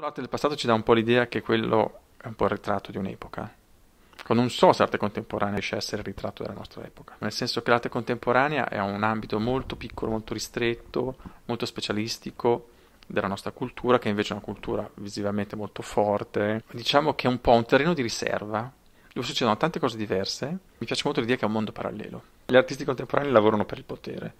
L'arte del passato ci dà un po' l'idea che quello è un po' il ritratto di un'epoca. Non so se l'arte contemporanea riesce a essere il ritratto della nostra epoca, nel senso che l'arte contemporanea è un ambito molto piccolo, molto ristretto, molto specialistico della nostra cultura, che invece è una cultura visivamente molto forte. Diciamo che è un po' un terreno di riserva dove succedono tante cose diverse. Mi piace molto l'idea che è un mondo parallelo. Gli artisti contemporanei lavorano per il potere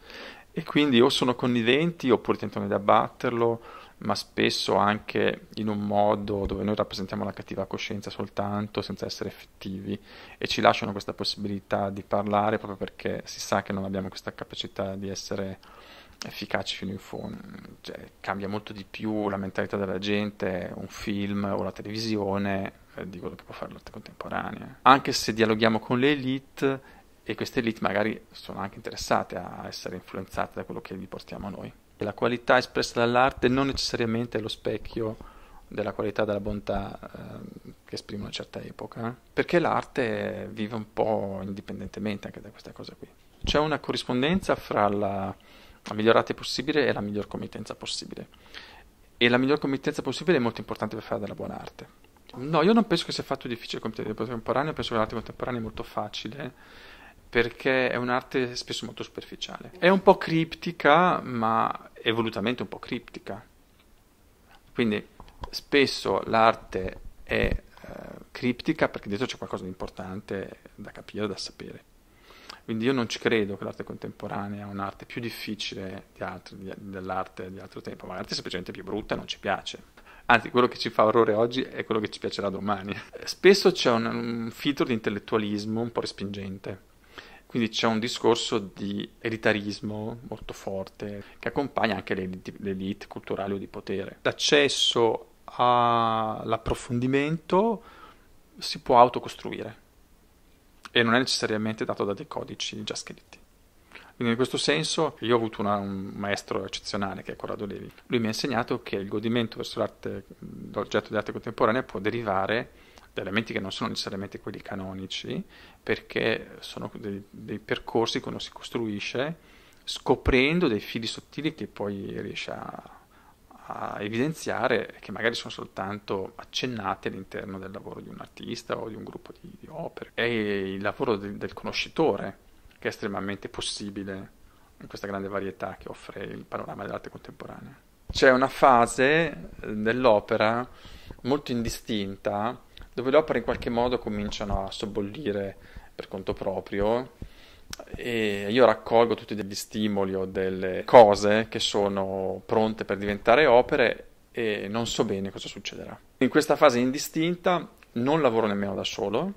e quindi o sono conniventi oppure tentano di abbatterlo ma spesso anche in un modo dove noi rappresentiamo la cattiva coscienza soltanto, senza essere effettivi, e ci lasciano questa possibilità di parlare proprio perché si sa che non abbiamo questa capacità di essere efficaci fino in fondo. Cioè, cambia molto di più la mentalità della gente, un film o la televisione, eh, di quello che può fare l'arte contemporanea. Anche se dialoghiamo con le elite, e queste elite magari sono anche interessate a essere influenzate da quello che gli portiamo noi e la qualità espressa dall'arte non necessariamente è lo specchio della qualità della bontà eh, che esprime una certa epoca, eh? perché l'arte vive un po' indipendentemente anche da questa cosa qui. C'è una corrispondenza fra la, la migliorata possibile e la miglior committenza possibile. E la miglior committenza possibile è molto importante per fare della buona arte. No, io non penso che sia fatto difficile il committenza contemporanea, penso che l'arte contemporanea è molto facile perché è un'arte spesso molto superficiale. È un po' criptica, ma evolutamente un po' criptica. Quindi spesso l'arte è eh, criptica perché dietro c'è qualcosa di importante da capire, da sapere. Quindi io non ci credo che l'arte contemporanea è un'arte più difficile di altri, di, dell'arte di altro tempo, magari è semplicemente più brutta e non ci piace. Anzi, quello che ci fa orrore oggi è quello che ci piacerà domani. Spesso c'è un, un filtro di intellettualismo un po' respingente quindi c'è un discorso di elitarismo molto forte che accompagna anche l'elite culturale o di potere. L'accesso all'approfondimento si può autocostruire e non è necessariamente dato da dei codici già scritti. Quindi in questo senso io ho avuto una, un maestro eccezionale che è Corrado Levi. Lui mi ha insegnato che il godimento verso l'arte, l'oggetto di arte contemporanea può derivare da elementi che non sono necessariamente quelli canonici, perché sono dei, dei percorsi che uno si costruisce scoprendo dei fili sottili che poi riesce a, a evidenziare che magari sono soltanto accennati all'interno del lavoro di un artista o di un gruppo di, di opere. È il lavoro del, del conoscitore che è estremamente possibile in questa grande varietà che offre il panorama dell'arte contemporanea. C'è una fase eh, dell'opera molto indistinta dove le opere in qualche modo cominciano a sobbollire per conto proprio e io raccolgo tutti degli stimoli o delle cose che sono pronte per diventare opere e non so bene cosa succederà. In questa fase indistinta non lavoro nemmeno da solo,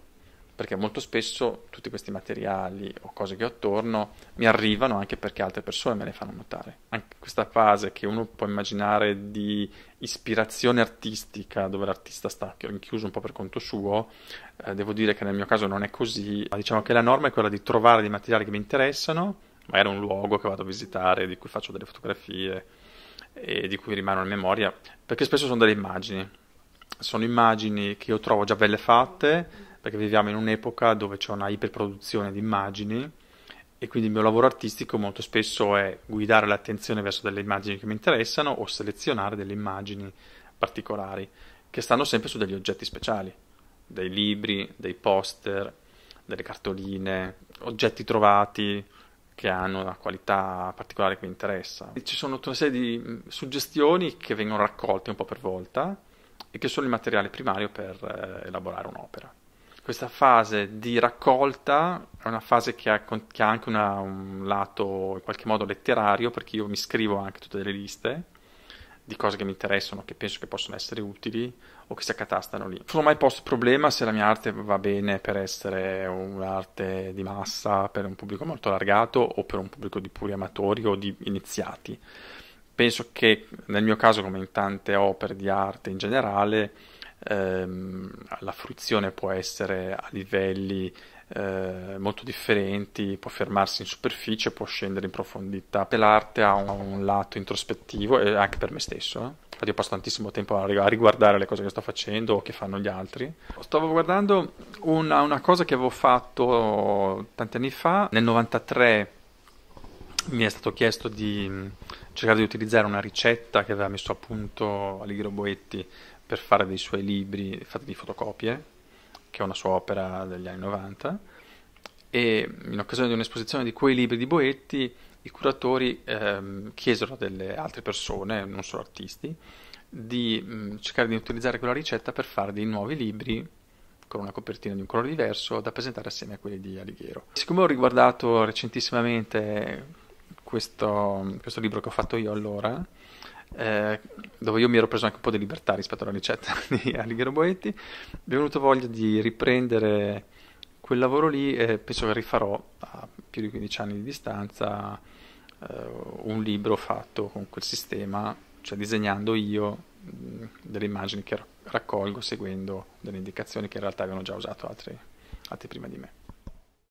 perché molto spesso tutti questi materiali o cose che ho attorno mi arrivano anche perché altre persone me le fanno notare. Anche questa fase che uno può immaginare di ispirazione artistica, dove l'artista sta rinchiuso un po' per conto suo, eh, devo dire che nel mio caso non è così. ma Diciamo che la norma è quella di trovare dei materiali che mi interessano, magari un luogo che vado a visitare, di cui faccio delle fotografie e di cui rimano in memoria, perché spesso sono delle immagini. Sono immagini che io trovo già belle fatte perché viviamo in un'epoca dove c'è una iperproduzione di immagini e quindi il mio lavoro artistico molto spesso è guidare l'attenzione verso delle immagini che mi interessano o selezionare delle immagini particolari che stanno sempre su degli oggetti speciali, dei libri, dei poster, delle cartoline, oggetti trovati che hanno una qualità particolare che mi interessa. E ci sono tutta una serie di suggestioni che vengono raccolte un po' per volta e che sono il materiale primario per eh, elaborare un'opera questa fase di raccolta è una fase che ha, che ha anche una, un lato in qualche modo letterario, perché io mi scrivo anche tutte le liste di cose che mi interessano, che penso che possono essere utili o che si accatastano lì. Non sono mai posto problema se la mia arte va bene per essere un'arte di massa, per un pubblico molto allargato o per un pubblico di puri amatori o di iniziati. Penso che nel mio caso, come in tante opere di arte in generale, ehm, la fruizione può essere a livelli eh, molto differenti, può fermarsi in superficie, può scendere in profondità. L'arte ha un, un lato introspettivo e eh, anche per me stesso. Eh. Infatti io passo tantissimo tempo a riguardare le cose che sto facendo o che fanno gli altri. Stavo guardando una, una cosa che avevo fatto tanti anni fa, nel 93 mi è stato chiesto di cercare di utilizzare una ricetta che aveva messo a punto Alighiero Boetti per fare dei suoi libri fatti di fotocopie, che è una sua opera degli anni 90, e in occasione di un'esposizione di quei libri di Boetti i curatori ehm, chiesero a delle altre persone, non solo artisti, di mh, cercare di utilizzare quella ricetta per fare dei nuovi libri con una copertina di un colore diverso da presentare assieme a quelli di Alighiero. Siccome ho riguardato recentissimamente questo, questo libro che ho fatto io allora, eh, dove io mi ero preso anche un po' di libertà rispetto alla ricetta di Alighiero Boetti, mi è venuto voglia di riprendere quel lavoro lì e penso che rifarò a più di 15 anni di distanza eh, un libro fatto con quel sistema, cioè disegnando io delle immagini che raccolgo seguendo delle indicazioni che in realtà avevano già usato altri, altri prima di me.